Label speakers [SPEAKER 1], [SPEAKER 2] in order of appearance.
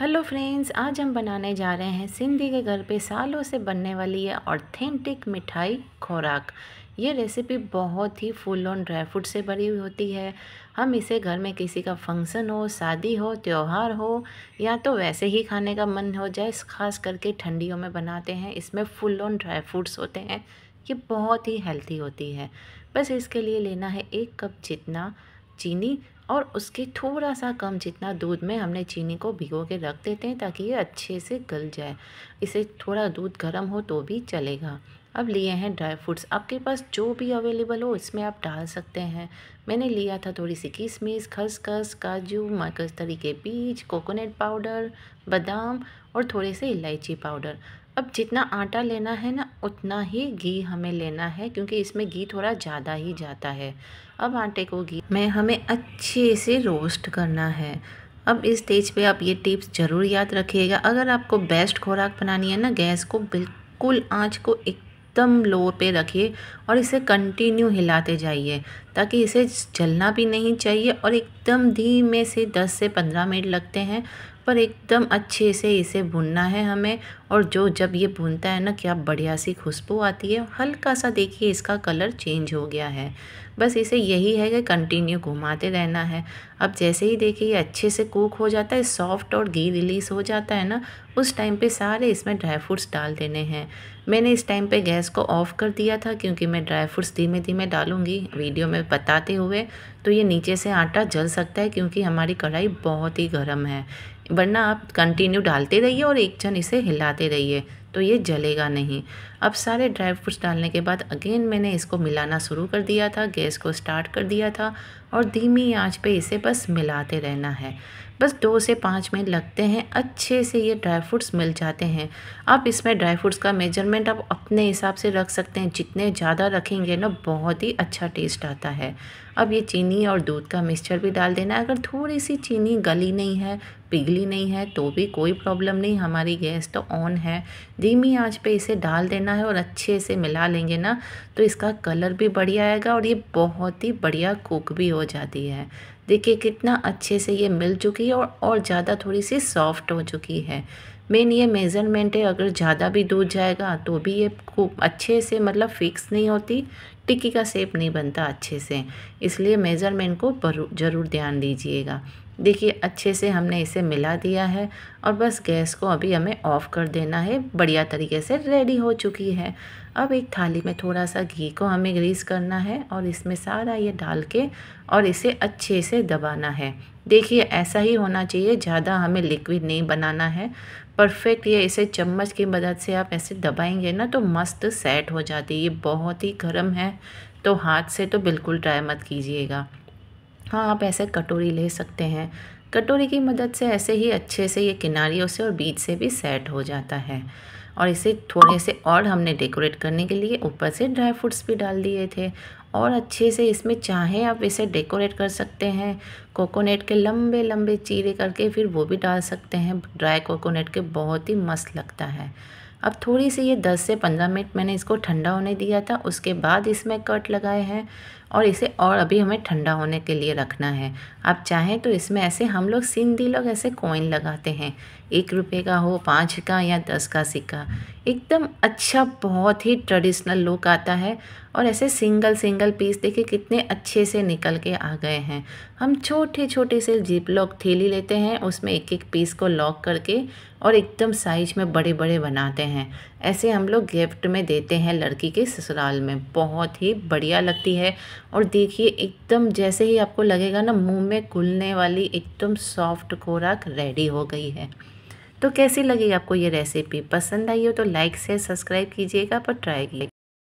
[SPEAKER 1] hello friends आज हम बनाने जा रहे हैं सिंधी के घर पे सालों से बनने वाली ये ऑथेंटिक मिठाई खुराक ये रेसिपी बहुत ही फुल ऑन ड्राई फ्रूट से भरी हुई होती है हम इसे घर में किसी का फंक्शन हो शादी हो त्यौहार हो या तो वैसे ही खाने का मन हो जाए खास करके ठंडियों में बनाते हैं इसमें फुल ऑन ड्राई फ्रूट्स होते हैं ये बहुत ही हेल्थी होती है बस इसके लिए लेना है एक कप जितना चीनी और उसके थोड़ा सा कम जितना दूध में हमने चीनी को भिगो के रख देते हैं ताकि ये अच्छे से गल जाए इसे थोड़ा दूध गर्म हो तो भी चलेगा अब लिए हैं ड्राई फ्रूट्स आपके पास जो भी अवेलेबल हो इसमें आप डाल सकते हैं मैंने लिया था थोड़ी सी किशमिश खसखस काजू मकस्तरी के बीज कोकोनट पाउडर बादाम और थोड़े से इलायची पाउडर अब जितना आटा लेना है ना उतना ही घी हमें लेना है क्योंकि इसमें घी थोड़ा ज़्यादा ही जाता है अब आटे को घी में हमें अच्छे से रोस्ट करना है अब इस स्टेज पे आप ये टिप्स ज़रूर याद रखिएगा अगर आपको बेस्ट खुराक बनानी है ना गैस को बिल्कुल आँच को एकदम लो पे रखिए और इसे कंटिन्यू हिलाते जाइए ताकि इसे जलना भी नहीं चाहिए और एकदम धीमे से 10 से 15 मिनट लगते हैं पर एकदम अच्छे से इसे भूनना है हमें और जो जब ये भूनता है ना क्या बढ़िया सी खुशबू आती है हल्का सा देखिए इसका कलर चेंज हो गया है बस इसे यही है कि कंटिन्यू घुमाते रहना है अब जैसे ही देखिए ये अच्छे से कुक हो जाता है सॉफ्ट और घी रिलीज़ हो जाता है ना उस टाइम पे सारे इसमें ड्राई फ्रूट्स डाल देने हैं मैंने इस टाइम पे गैस को ऑफ़ कर दिया था क्योंकि मैं ड्राई फ्रूट्स धीमे धीमे डालूँगी वीडियो में बताते हुए तो ये नीचे से आटा जल सकता है क्योंकि हमारी कढ़ाई बहुत ही गर्म है वरना आप कंटिन्यू डालते रहिए और एक जन इसे हिलाते रहिए तो ये जलेगा नहीं अब सारे ड्राई फ्रूट्स डालने के बाद अगेन मैंने इसको मिलाना शुरू कर दिया था गैस को स्टार्ट कर दिया था और धीमी आंच पे इसे बस मिलाते रहना है बस दो से पाँच मिनट लगते हैं अच्छे से ये ड्राई फ्रूट्स मिल जाते हैं आप इसमें ड्राई फ्रूट्स का मेजरमेंट आप अपने हिसाब से रख सकते हैं जितने ज़्यादा रखेंगे ना बहुत ही अच्छा टेस्ट आता है अब ये चीनी और दूध का मिक्सचर भी डाल देना है अगर थोड़ी सी चीनी गली नहीं है पिघली नहीं है तो भी कोई प्रॉब्लम नहीं हमारी गैस तो ऑन है धीमी आंच पे इसे डाल देना है और अच्छे से मिला लेंगे ना तो इसका कलर भी बढ़िया आएगा और ये बहुत ही बढ़िया कुक भी हो जाती है देखिए कितना अच्छे से ये मिल चुकी है और और ज़्यादा थोड़ी सी सॉफ्ट हो चुकी है मेन ये मेज़रमेंट है अगर ज़्यादा भी दूध जाएगा तो भी ये खूब अच्छे से मतलब फिक्स नहीं होती टिक्की का सेप नहीं बनता अच्छे से इसलिए मेज़रमेंट को ज़रूर ध्यान दीजिएगा देखिए अच्छे से हमने इसे मिला दिया है और बस गैस को अभी हमें ऑफ़ कर देना है बढ़िया तरीके से रेडी हो चुकी है अब एक थाली में थोड़ा सा घी को हमें ग्रीस करना है और इसमें सारा ये डाल के और इसे अच्छे से दबाना है देखिए ऐसा ही होना चाहिए ज़्यादा हमें लिक्विड नहीं बनाना है परफेक्ट ये इसे चम्मच की मदद से आप ऐसे दबाएंगे ना तो मस्त सेट हो जाती है ये बहुत ही गर्म है तो हाथ से तो बिल्कुल ट्राई मत कीजिएगा हाँ आप ऐसे कटोरी ले सकते हैं कटोरी की मदद से ऐसे ही अच्छे से ये किनारियों से और बीच से भी सेट हो जाता है और इसे थोड़े से और हमने डेकोरेट करने के लिए ऊपर से ड्राई फ्रूट्स भी डाल दिए थे और अच्छे से इसमें चाहे आप इसे डेकोरेट कर सकते हैं कोकोनट के लंबे लंबे चीरे करके फिर वो भी डाल सकते हैं ड्राई कोकोनट के बहुत ही मस्त लगता है अब थोड़ी सी ये 10 से 15 मिनट मैंने इसको ठंडा होने दिया था उसके बाद इसमें कट लगाए हैं और इसे और अभी हमें ठंडा होने के लिए रखना है आप चाहें तो इसमें ऐसे हम लोग सिंधी लोग ऐसे कॉइन लगाते हैं एक रुपये का हो पाँच का या दस का सिक्का एकदम अच्छा बहुत ही ट्रेडिशनल लुक आता है और ऐसे सिंगल सिंगल पीस देखिए कितने अच्छे से निकल के आ गए हैं हम छोटे छोटे से जीप लॉक थैली लेते हैं उसमें एक एक पीस को लॉक करके और एकदम साइज में बड़े बड़े बनाते हैं ऐसे हम लोग गिफ्ट में देते हैं लड़की के ससुराल में बहुत ही बढ़िया लगती है और देखिए एकदम जैसे ही आपको लगेगा ना मुंह में घुलने वाली एकदम सॉफ्ट खुराक रेडी हो गई है तो कैसी लगी आपको ये रेसिपी पसंद आई हो तो लाइक से सब्सक्राइब कीजिएगा पर ट्राई कीजिए